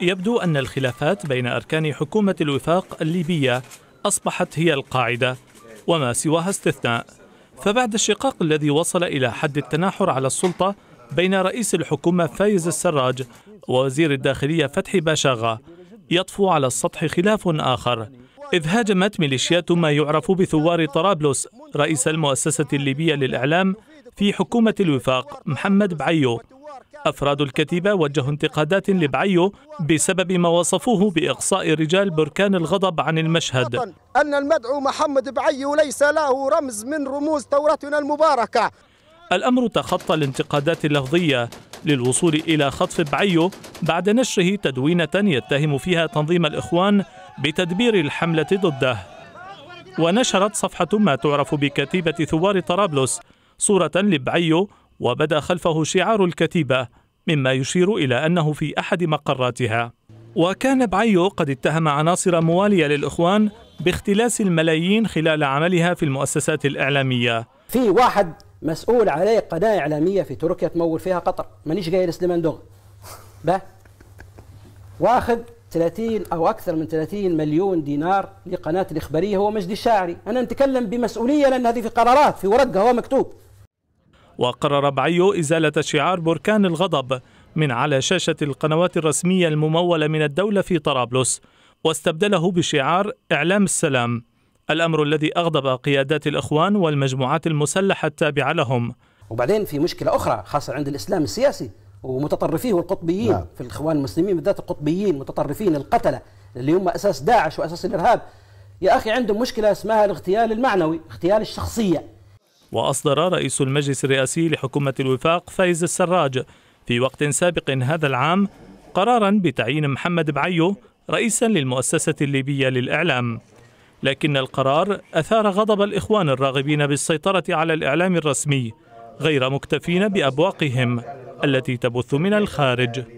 يبدو أن الخلافات بين أركان حكومة الوفاق الليبية أصبحت هي القاعدة وما سواها استثناء فبعد الشقاق الذي وصل إلى حد التناحر على السلطة بين رئيس الحكومة فايز السراج ووزير الداخلية فتحي باشاغا يطفو على السطح خلاف آخر إذ هاجمت ميليشيات ما يعرف بثوار طرابلس رئيس المؤسسة الليبية للإعلام في حكومة الوفاق محمد بعيو أفراد الكتيبة وجهوا انتقادات لبعيو بسبب ما وصفوه بإقصاء رجال بركان الغضب عن المشهد أن المدعو محمد بعيو ليس له رمز من رموز ثورتنا المباركة الأمر تخطى الانتقادات اللفظية للوصول إلى خطف بعيو بعد نشره تدوينة يتهم فيها تنظيم الإخوان بتدبير الحملة ضده ونشرت صفحة ما تعرف بكتيبة ثوار طرابلس صورة لبعيو وبدا خلفه شعار الكتيبه مما يشير الى انه في احد مقراتها وكان بعيو قد اتهم عناصر مواليه للاخوان باختلاس الملايين خلال عملها في المؤسسات الاعلاميه في واحد مسؤول عليه قناه اعلاميه في تركيا تمول فيها قطر مانيش قايل دوغ به واخذ 30 او اكثر من 30 مليون دينار لقناه الاخباريه هو مجدي الشاعري انا نتكلم بمسؤوليه لان هذه في قرارات في ورقه هو مكتوب وقرر بعيو إزالة شعار بركان الغضب من على شاشة القنوات الرسمية الممولة من الدولة في طرابلس واستبدله بشعار إعلام السلام الأمر الذي أغضب قيادات الإخوان والمجموعات المسلحة التابعة لهم وبعدين في مشكلة أخرى خاصة عند الإسلام السياسي ومتطرفيه والقطبيين لا. نعم. في الإخوان المسلمين بالذات القطبيين متطرفين القتلة اللي هم أساس داعش وأساس الإرهاب يا أخي عندهم مشكلة اسمها الاغتيال المعنوي اغتيال الشخصية وأصدر رئيس المجلس الرئاسي لحكومة الوفاق فايز السراج في وقت سابق هذا العام قرارا بتعيين محمد بعيو رئيسا للمؤسسة الليبية للإعلام لكن القرار أثار غضب الإخوان الراغبين بالسيطرة على الإعلام الرسمي غير مكتفين بأبواقهم التي تبث من الخارج